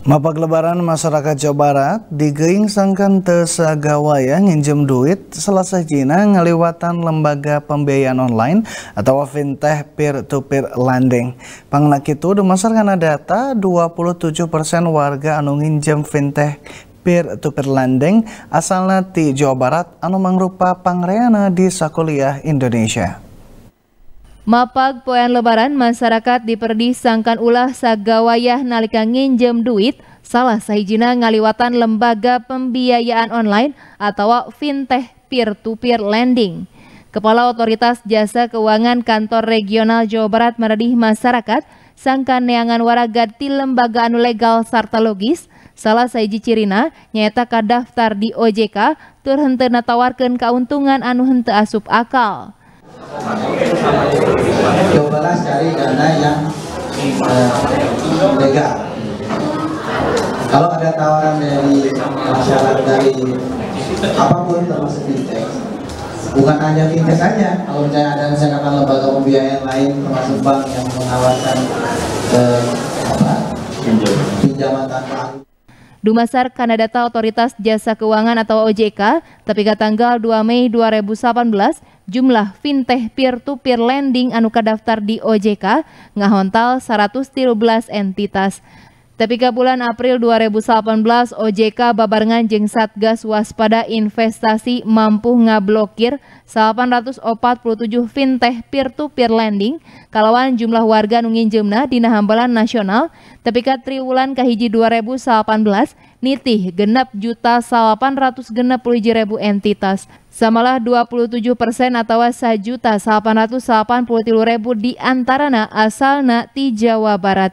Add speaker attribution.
Speaker 1: Mapak lebaran masyarakat Jawa Barat digeing sangkan tesagawaya nginjem duit Selasa jina ngeliwatan lembaga pembiayaan online atau fintech peer-to-peer lending. Pangnak itu dimasarkan data 27% warga anu nginjem fintech peer-to-peer lending asalnya di Jawa Barat anu mangrupa pangreana di Sakuliah Indonesia.
Speaker 2: Mapag poen lebaran masyarakat diperdisangkan ulah sagawayah nalika nginjem duit salah sahijina ngaliwatan lembaga pembiayaan online atau fintech peer-to-peer -peer lending. Kepala Otoritas Jasa Keuangan Kantor Regional Jawa Barat meredih masyarakat sangka neangan waraga di lembaga anu legal sarta logis salah saiji cirina nyata kadaftar di OJK turhente natawarkan keuntungan anu hente asup akal cobalah cari dana yang eh, legal kalau ada tawaran dari masyarakat dari apapun termasuk fintech bukan hanya fintech saja kalau misalnya ada
Speaker 1: kan lembaga pembiayaan lain termasuk bank yang mengawasi uh, eh, pinjaman
Speaker 2: tanpa Dumasar Kanadata Otoritas Jasa Keuangan atau OJK tapi ketika tanggal 2 Mei 2018 jumlah fintech peer-to-peer -peer lending anu kadaftar di OJK ngahontal 113 entitas. Tapi ke bulan April 2018, OJK babarengan jeng Satgas Waspada Investasi mampu ngablokir 847 fintech peer-to-peer -peer lending kalawan jumlah warga nungin jemna di nahambalan nasional Tapi ke triwulan kahiji 2018 nitih genap juta 860 ribu entitas samalah 27 persen atau 1 juta 880 ribu antarana asalna di Jawa Barat.